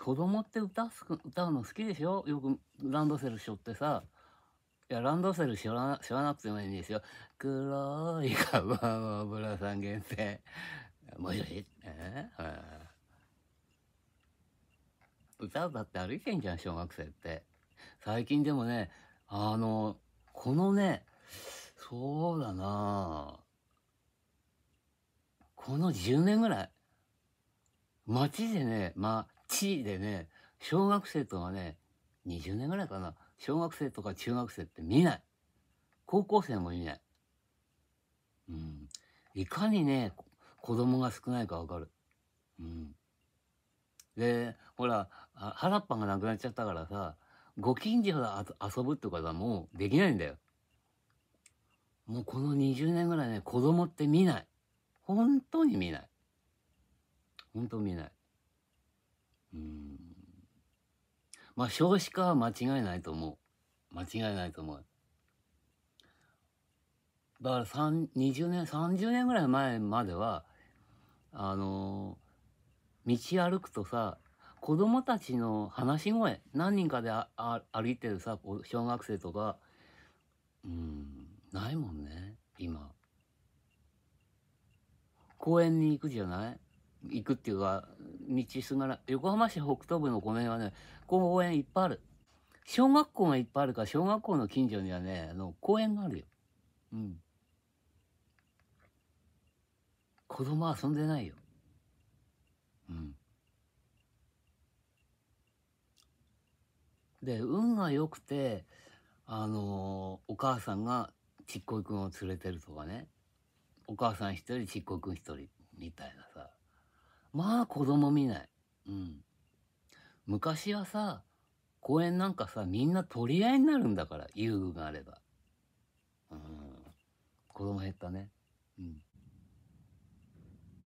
子供って歌す歌うの好きでしょよくランドセルしょってさ。いや、ランドセルしらな、知らなくてもいいんですよ。黒いカバンをぶら下げて。もしもし、えー、はあ、歌だって歩いてんじゃん、小学生って。最近でもね、あの、このね、そうだなこの10年ぐらい。街でね、まあ、地でね、小学生とかね、20年ぐらいかな、小学生とか中学生って見ない。高校生も見ない。うん。いかにね、子供が少ないかわかる。うん。で、ほら、原っぱがなくなっちゃったからさ、ご近所で遊ぶってことはもうできないんだよ。もうこの20年ぐらいね、子供って見ない。本当に見ない。本当見ない。うんまあ少子化は間違いないと思う間違いないと思うだから20年30年ぐらい前まではあのー、道歩くとさ子供たちの話し声何人かで歩いてるさ小学生とかうんないもんね今公園に行くじゃない行くっていうか、道すがら、横浜市北東部のこの辺はね、公園いっぱいある。小学校がいっぱいあるから、小学校の近所にはね、あの、公園があるよ。うん。子供は遊んでないよ。うん。で、運が良くて、あのー、お母さんがちっこいくんを連れてるとかね。お母さん一人、ちっこいくん一人、みたいな。まあ子供見ない。うん。昔はさ、公園なんかさ、みんな取り合いになるんだから、遊具があれば。うん。子供減ったね。うん。